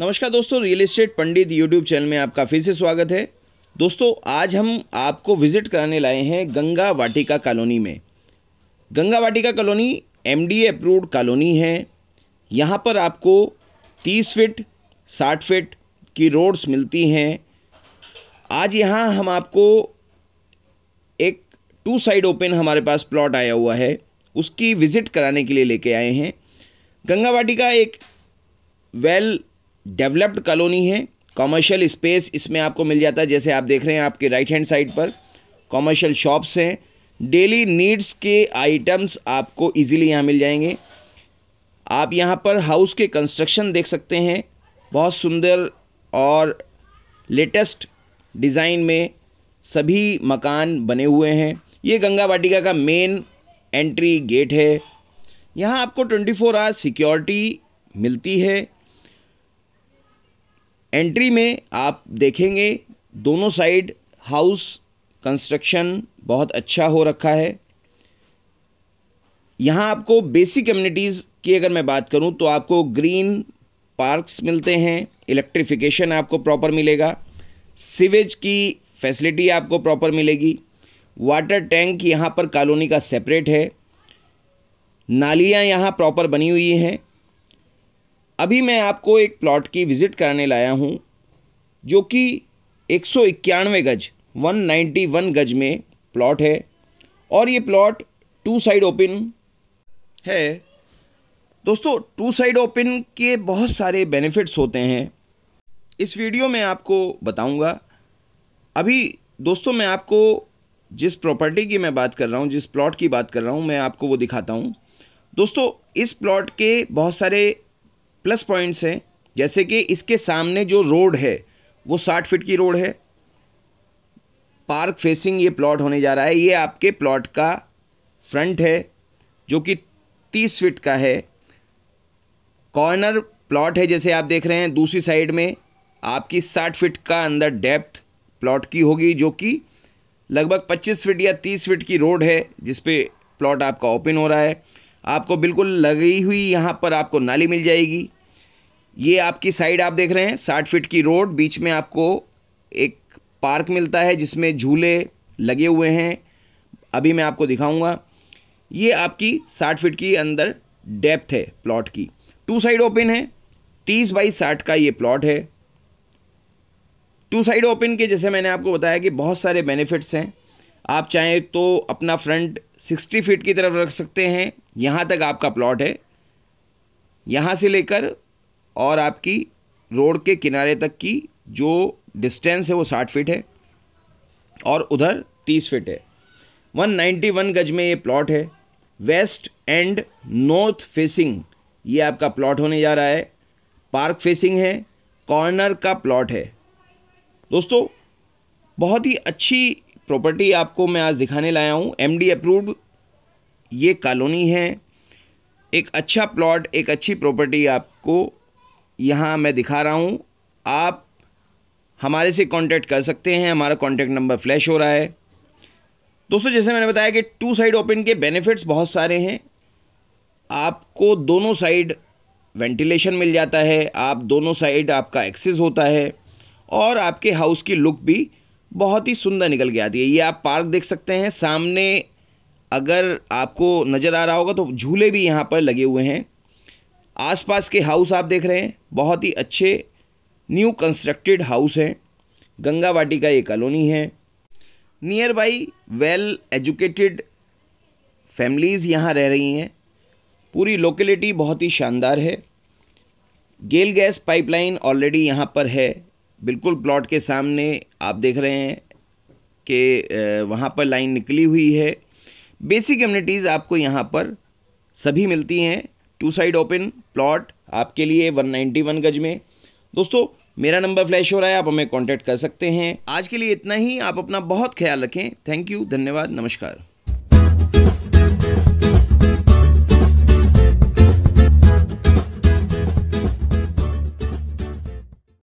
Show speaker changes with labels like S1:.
S1: नमस्कार दोस्तों real estate Pandit YouTube channel में आपका फिर से स्वागत है दोस्तों आज हम आपको विज़िट कराने लाए हैं गंगा वाटिका कॉलोनी में Ganga Vatika colony MDA approved colony है यहाँ पर आपको तीस फिट साठ फिट की रोड्स मिलती हैं आज यहाँ हम आपको एक टू साइड ओपन हमारे पास प्लॉट आया हुआ है उसकी विज़िट कराने के लिए लेके आए हैं गंगा वाटिका एक वेल डेवलप्ड कॉलोनी है कॉमर्शियल स्पेस इसमें आपको मिल जाता है जैसे आप देख रहे हैं आपके राइट हैंड साइड पर कॉमर्शियल शॉप्स हैं डेली नीड्स के आइटम्स आपको इजीली यहाँ मिल जाएंगे आप यहाँ पर हाउस के कंस्ट्रक्शन देख सकते हैं बहुत सुंदर और लेटेस्ट डिज़ाइन में सभी मकान बने हुए हैं ये गंगा वाटिका का मेन एंट्री गेट है यहाँ आपको 24 फोर आवर्स सिक्योरिटी मिलती है एंट्री में आप देखेंगे दोनों साइड हाउस कंस्ट्रक्शन बहुत अच्छा हो रखा है यहाँ आपको बेसिक कम्युनिटीज़ की अगर मैं बात करूँ तो आपको ग्रीन पार्क्स मिलते हैं इलेक्ट्रिफिकेशन आपको प्रॉपर मिलेगा सीवेज की फैसिलिटी आपको प्रॉपर मिलेगी वाटर टैंक यहाँ पर कॉलोनी का सेपरेट है नालियाँ यहाँ प्रॉपर बनी हुई हैं अभी मैं आपको एक प्लॉट की विज़िट कराने लाया हूँ जो कि एक सौ इक्यानवे गज वन नाइन्टी वन गज में प्लॉट है और ये प्लॉट टू साइड ओपन है दोस्तों टू साइड ओपन के बहुत सारे बेनिफिट्स होते हैं इस वीडियो में आपको बताऊंगा अभी दोस्तों मैं आपको जिस प्रॉपर्टी की मैं बात कर रहा हूँ जिस प्लॉट की बात कर रहा हूँ मैं आपको वो दिखाता हूँ दोस्तों इस प्लॉट के बहुत सारे प्लस पॉइंट्स हैं जैसे कि इसके सामने जो रोड है वो साठ फीट की रोड है पार्क फेसिंग ये प्लॉट होने जा रहा है ये आपके प्लॉट का फ्रंट है जो कि तीस फीट का है कॉर्नर प्लॉट है जैसे आप देख रहे हैं दूसरी साइड में आपकी साठ फीट का अंदर डेप्थ प्लॉट की होगी जो कि लगभग पच्चीस फीट या तीस फीट की रोड है जिस पे प्लॉट आपका ओपन हो रहा है आपको बिल्कुल लगी हुई यहाँ पर आपको नाली मिल जाएगी ये आपकी साइड आप देख रहे हैं साठ फिट की रोड बीच में आपको एक पार्क मिलता है जिसमें झूले लगे हुए हैं अभी मैं आपको दिखाऊंगा ये आपकी साठ फिट की अंदर डेप्थ है प्लॉट की टू साइड ओपन है तीस बाई साठ का ये प्लॉट है टू साइड ओपन के जैसे मैंने आपको बताया कि बहुत सारे बेनिफिट्स हैं आप चाहें तो अपना फ्रंट सिक्सटी फिट की तरफ रख सकते हैं यहाँ तक आपका प्लॉट है यहाँ से लेकर और आपकी रोड के किनारे तक की जो डिस्टेंस है वो साठ फीट है और उधर तीस फीट है वन नाइन्टी वन गज में ये प्लॉट है वेस्ट एंड नॉर्थ फेसिंग ये आपका प्लॉट होने जा रहा है पार्क फेसिंग है कॉर्नर का प्लॉट है दोस्तों बहुत ही अच्छी प्रॉपर्टी आपको मैं आज दिखाने लाया हूँ एमडी अप्रूव्ड ये कॉलोनी है एक अच्छा प्लॉट एक अच्छी प्रॉपर्टी आपको यहाँ मैं दिखा रहा हूँ आप हमारे से कांटेक्ट कर सकते हैं हमारा कांटेक्ट नंबर फ्लैश हो रहा है दोस्तों जैसे मैंने बताया कि टू साइड ओपन के बेनिफिट्स बहुत सारे हैं आपको दोनों साइड वेंटिलेशन मिल जाता है आप दोनों साइड आपका एक्सेस होता है और आपके हाउस की लुक भी बहुत ही सुंदर निकल के आती है ये आप पार्क देख सकते हैं सामने अगर आपको नज़र आ रहा होगा तो झूले भी यहाँ पर लगे हुए हैं आसपास के हाउस आप देख रहे हैं बहुत ही अच्छे न्यू कंस्ट्रक्टेड हाउस हैं गंगा का ये कॉलोनी है nearby well educated families यहाँ रह रही हैं पूरी लोकेलिटी बहुत ही शानदार है गेल गैस पाइपलाइन ऑलरेडी यहाँ पर है बिल्कुल प्लॉट के सामने आप देख रहे हैं कि वहाँ पर लाइन निकली हुई है बेसिक कम्यूनिटीज़ आपको यहाँ पर सभी मिलती हैं टू साइड ओपन प्लॉट आपके लिए 191 गज में दोस्तों मेरा नंबर फ्लैश हो रहा है आप हमें कांटेक्ट कर सकते हैं आज के लिए इतना ही आप अपना बहुत ख्याल रखें थैंक यू धन्यवाद नमस्कार